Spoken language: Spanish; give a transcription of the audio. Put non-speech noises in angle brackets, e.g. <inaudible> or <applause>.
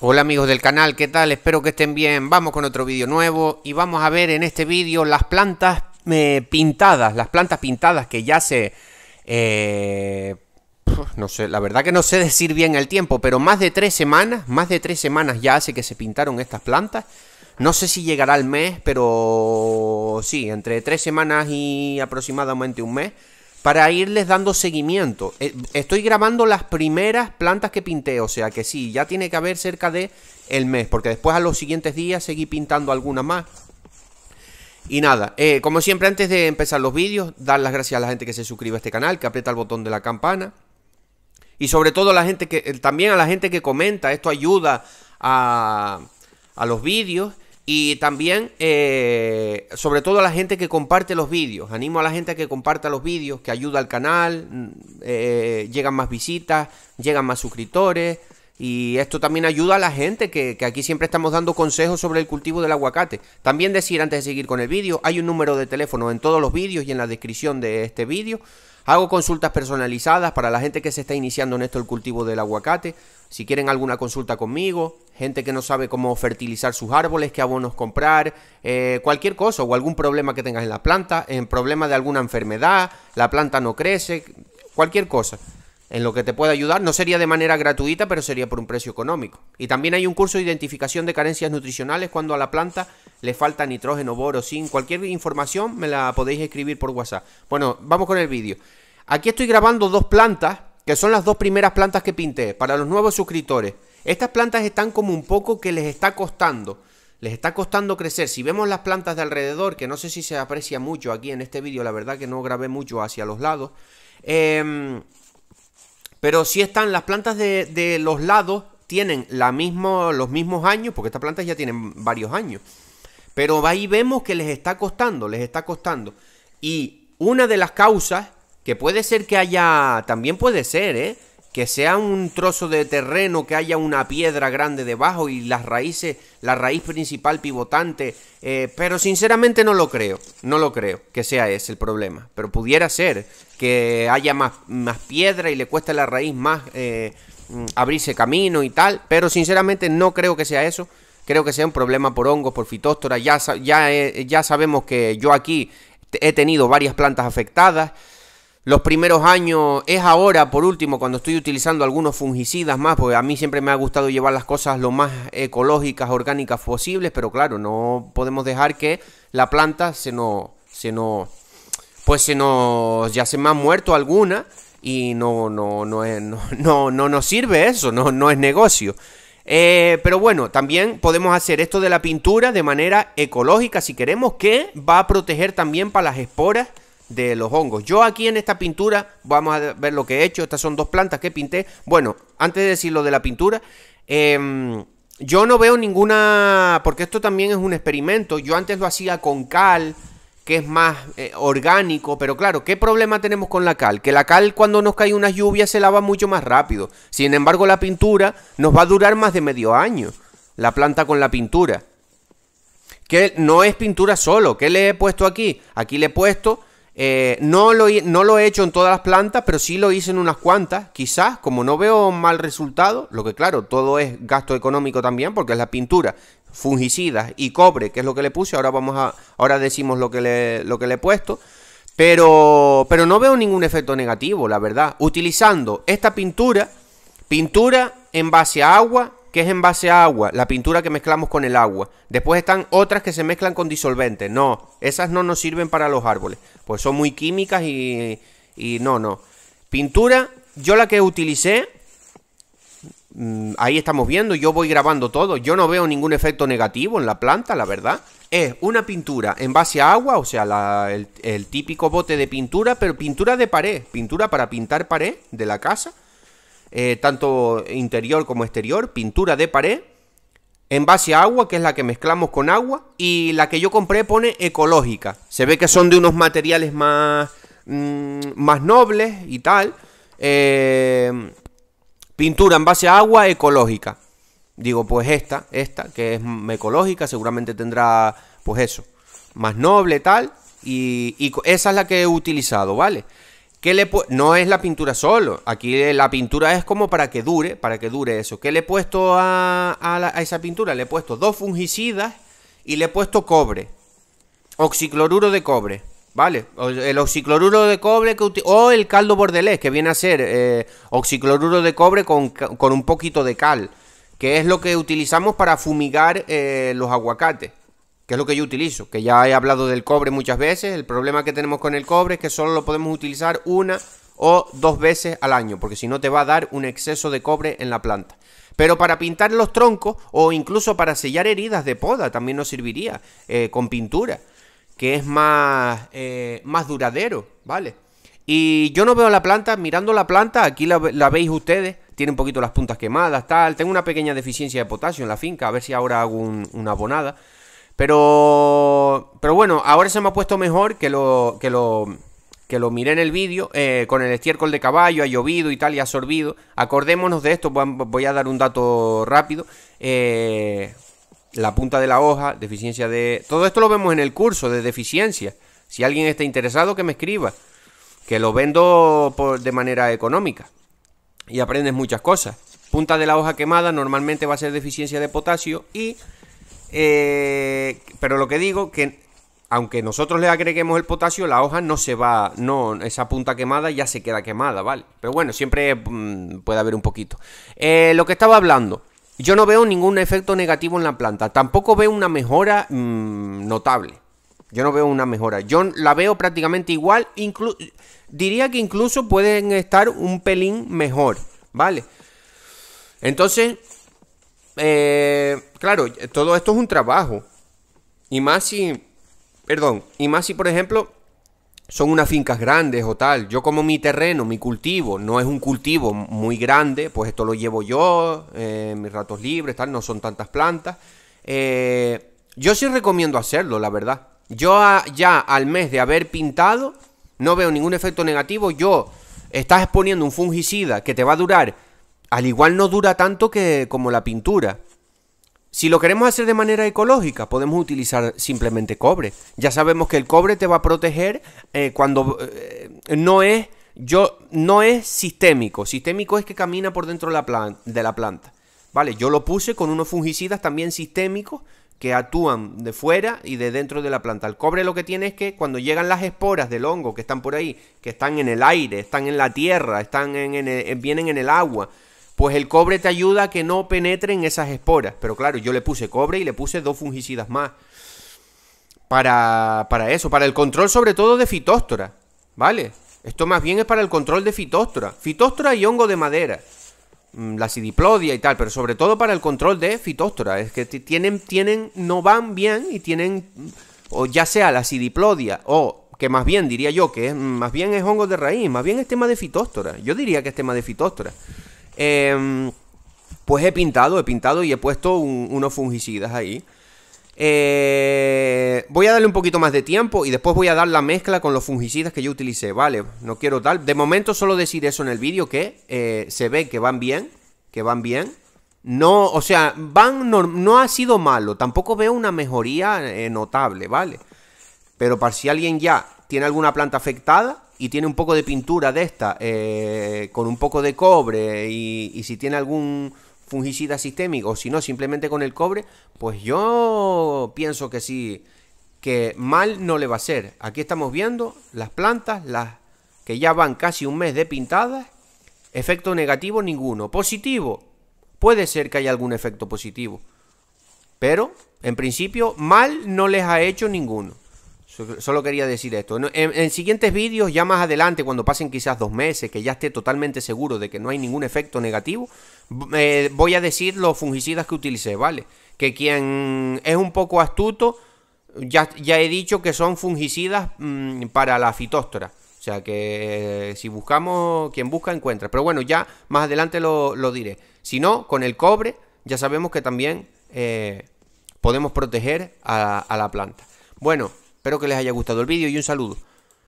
Hola amigos del canal, ¿qué tal? Espero que estén bien. Vamos con otro vídeo nuevo y vamos a ver en este vídeo las plantas eh, pintadas, las plantas pintadas que ya se... Eh, no sé, la verdad que no sé <laughs> decir bien el tiempo, pero más de tres semanas, más de tres semanas ya hace que se pintaron estas plantas. No sé si llegará el mes, pero sí, entre tres semanas y aproximadamente un mes para irles dando seguimiento. Eh, estoy grabando las primeras plantas que pinté, o sea que sí, ya tiene que haber cerca de el mes, porque después a los siguientes días seguí pintando alguna más. Y nada, eh, como siempre antes de empezar los vídeos, dar las gracias a la gente que se suscribe a este canal, que aprieta el botón de la campana. Y sobre todo a la gente que, eh, también a la gente que comenta, esto ayuda a, a los vídeos. Y también, eh, sobre todo a la gente que comparte los vídeos. Animo a la gente a que comparta los vídeos, que ayuda al canal, mm, eh, llegan más visitas, llegan más suscriptores. Y esto también ayuda a la gente, que, que, aquí siempre estamos dando consejos sobre el cultivo del aguacate. También decir, antes de seguir con el vídeo, hay un número de teléfono en todos los vídeos y en la descripción de este vídeo Hago consultas personalizadas para la gente que se está iniciando en esto el cultivo del aguacate. Si quieren alguna consulta conmigo, gente que no sabe cómo fertilizar sus árboles, qué abonos comprar, eh, cualquier cosa o algún problema que tengas en la planta, en problema de alguna enfermedad, la planta no crece, cualquier cosa en lo que te pueda ayudar. No sería de manera gratuita, pero sería por un precio económico. Y también hay un curso de identificación de carencias nutricionales cuando a la planta le falta nitrógeno, boro, zinc. Cualquier información me la podéis escribir por WhatsApp. Bueno, vamos con el vídeo. Aquí estoy grabando dos plantas, que son las dos primeras plantas que pinté, para los nuevos suscriptores. Estas plantas están como un poco que les está costando. Les está costando crecer. Si vemos las plantas de alrededor, que no sé si se aprecia mucho aquí en este vídeo, la verdad que no grabé mucho hacia los lados. Eh, pero si están las plantas de, de los lados, tienen la mismo, los mismos años, porque estas plantas ya tienen varios años. Pero ahí vemos que les está costando, les está costando. Y una de las causas, que puede ser que haya, también puede ser, ¿eh? que sea un trozo de terreno, que haya una piedra grande debajo y las raíces, la raíz principal pivotante, eh, pero sinceramente no lo creo, no lo creo que sea ese el problema, pero pudiera ser que haya más, más piedra y le cueste la raíz más eh, mm, abrirse camino y tal, pero sinceramente no creo que sea eso, creo que sea un problema por hongos, por fitóstora, ya, ya sabemos que yo aquí he tenido varias plantas afectadas, los primeros años. Es ahora, por último, cuando estoy utilizando algunos fungicidas más, porque a mí siempre me ha gustado llevar las cosas lo más ecológicas, orgánicas posibles, pero claro, no podemos dejar que la planta se nos... Se pues se nos... ya se me ha muerto alguna y no, no, no, <laughs> no, no, nos sirve eso, no, no es negocio. Eh, pero bueno, también podemos hacer esto de la pintura de manera ecológica si queremos, que va a proteger también para las esporas de los hongos. Yo aquí en esta pintura, vamos a ver lo que he hecho. Estas son dos plantas que pinté. Bueno, antes de decir lo de la pintura, em, yo no veo ninguna, porque esto también es un experimento. Yo antes lo hacía con cal, que es más eh, orgánico, pero claro, ¿qué problema tenemos con la cal? Que la cal cuando nos cae una lluvia se lava mucho más rápido. Sin embargo, la pintura nos va a durar más de medio año. La planta con la pintura. Que no es pintura solo. ¿Qué le he puesto aquí? Aquí le he puesto eh, no, lo, no lo he hecho en todas las plantas, pero sí lo hice en unas cuantas. Quizás, como no veo mal resultado, lo que claro, todo es gasto económico también, porque es la pintura, fungicidas y cobre, que es lo que le puse. Ahora vamos a, ahora decimos lo que le, lo que le he puesto. Pero, pero no veo ningún efecto negativo, la verdad. Utilizando esta pintura, pintura en base a agua, que es en base a agua, la pintura que mezclamos con el agua. Después están otras que se mezclan con disolvente. No, esas no nos sirven para los árboles, pues son muy químicas y, y no, no. Pintura, yo la que utilicé, mm, ahí estamos viendo, yo voy grabando todo, yo no veo ningún efecto negativo en la planta, la verdad. Es una pintura en base a agua, o sea, el típico bote de pintura, pero pintura de pared, pintura para pintar pared de la casa eh, tanto interior como exterior, pintura de pared, En base a agua, que es la que mezclamos con agua, y la que yo compré pone ecológica. Se ve que son de unos materiales más, mm, más nobles y tal. Eh, pintura en base a agua ecológica. Digo, pues esta, esta, que es ecológica, seguramente tendrá, pues eso, más noble, tal. y esa es la que he utilizado, ¿vale? no es la pintura solo. Aquí eh, la pintura es como para que dure, para que dure eso. ¿Qué le he puesto a, esa pintura? Le he puesto dos fungicidas y le he puesto cobre. Oxicloruro de cobre. ¿Vale? El oxicloruro de cobre que o el caldo bordelés, que viene a ser eh, oxicloruro de cobre con, un poquito de cal, que es lo que utilizamos para fumigar eh, los aguacates que es lo que yo utilizo, que ya he hablado del cobre muchas veces, el problema que tenemos con el cobre es que solo lo podemos utilizar una o dos veces al año, porque si no te va a dar un exceso de cobre en la planta. Pero para pintar los troncos o incluso para sellar heridas de poda también nos serviría eh, con pintura, que es más, eh, más duradero, ¿vale? Y yo no veo la planta, mirando la planta, aquí la, veis ustedes, tiene un poquito las puntas quemadas, tal, tengo una pequeña deficiencia de potasio en la finca, a ver si ahora hago una abonada. Pero, pero bueno, ahora se me ha puesto mejor que lo, que lo, que lo miré en el vídeo, eh, con el estiércol de caballo, ha llovido y tal, y ha sorbido. Acordémonos de esto, voy a dar un dato rápido. Eh, la punta de la hoja, deficiencia de... Todo esto lo vemos en el curso de deficiencia. Si alguien está interesado, que me escriba. Que lo vendo de manera económica. Y aprendes muchas cosas. Punta de la hoja quemada normalmente va a ser deficiencia de potasio y eh, pero lo que digo que aunque nosotros le agreguemos el potasio, la hoja no se va, no, esa punta quemada ya se queda quemada, ¿vale? Pero bueno, siempre mm, puede haber un poquito. Eh, lo que estaba hablando, yo no veo ningún efecto negativo en la planta, tampoco veo una mejora mm, notable. Yo no veo una mejora. Yo la veo prácticamente igual. diría que incluso pueden estar un pelín mejor. ¿Vale? Entonces, eh, claro, todo esto es un trabajo. Y más si, perdón, y más si, por ejemplo, son unas fincas grandes o tal. Yo como mi terreno, mi cultivo, no es un cultivo muy grande, pues esto lo llevo yo, eh, mis ratos libres, tal, no son tantas plantas. Eh, yo sí recomiendo hacerlo, la verdad. Yo ya al mes de haber pintado, no veo ningún efecto negativo. Yo estás exponiendo un fungicida que te va a durar al igual no dura tanto que como la pintura. Si lo queremos hacer de manera ecológica, podemos utilizar simplemente cobre. Ya sabemos que el cobre te va a proteger eh, cuando eh, no es yo no es sistémico. Sistémico es que camina por dentro de la, planta, Vale, yo lo puse con unos fungicidas también sistémicos que actúan de fuera y de dentro de la planta. El cobre lo que tiene es que cuando llegan las esporas del hongo que están por ahí, que están en el aire, están en la tierra, están en, vienen en el agua, pues el cobre te ayuda a que no penetren esas esporas. Pero claro, yo le puse cobre y le puse dos fungicidas más. Para, para eso, para el control sobre todo de fitóstora. ¿Vale? Esto más bien es para el control de fitóstora. Fitóstora y hongo de madera. Mm, la sidiplodia y tal, pero sobre todo para el control de fitóstora. Es que tienen, tienen, no van bien y tienen, mm, o ya sea la sidiplodia o que más bien diría yo que mm, más bien es hongo de raíz, más bien es tema de fitóstora. Yo diría que es tema de fitóstora. Em, pues he pintado, he pintado y he puesto unos fungicidas ahí. Eh, voy a darle un poquito más de tiempo y después voy a dar la mezcla con los fungicidas que yo utilicé. Vale, no quiero tal. De momento solo decir eso en el vídeo que eh, se ve que van bien, que van bien. No, o sea, van no, ha sido malo. Tampoco veo una mejoría eh, notable, ¿vale? Pero para si alguien ya tiene alguna planta afectada, y tiene un poco de pintura de esta, eh, con un poco de cobre y, si tiene algún fungicida sistémico o si no, simplemente con el cobre, pues yo pienso que sí, que mal no le va a ser. Aquí estamos viendo las plantas, las que ya van casi un mes de pintadas, efecto negativo ninguno, positivo, puede ser que haya algún efecto positivo, pero en principio mal no les ha hecho ninguno. Solo quería decir esto. En, siguientes vídeos, ya más adelante, cuando pasen quizás dos meses, que ya esté totalmente seguro de que no hay ningún efecto negativo, eh, voy a decir los fungicidas que utilicé, ¿vale? Que quien es un poco astuto, ya, ya he dicho que son fungicidas mm, para la fitóstora. O sea que eh, si buscamos, quien busca encuentra. Pero bueno, ya más adelante lo, diré. Si no, con el cobre, ya sabemos que también eh, podemos proteger a la planta. Bueno, Espero que les haya gustado el vídeo y un saludo.